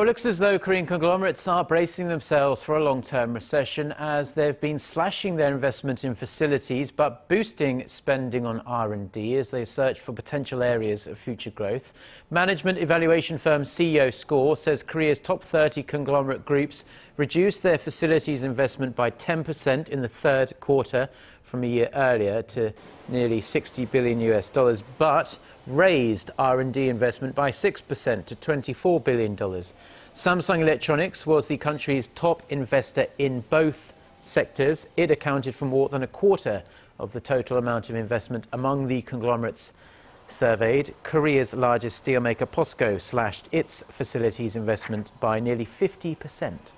It looks as though Korean conglomerates are bracing themselves for a long-term recession as they've been slashing their investment in facilities but boosting spending on R&D as they search for potential areas of future growth. Management evaluation firm CEO Score says Korea's top 30 conglomerate groups reduced their facilities investment by 10% in the third quarter from a year earlier to nearly 60 billion US dollars but raised R&D investment by 6% to $24 billion. Samsung Electronics was the country's top investor in both sectors. It accounted for more than a quarter of the total amount of investment among the conglomerates surveyed. Korea's largest steelmaker POSCO slashed its facilities investment by nearly 50%.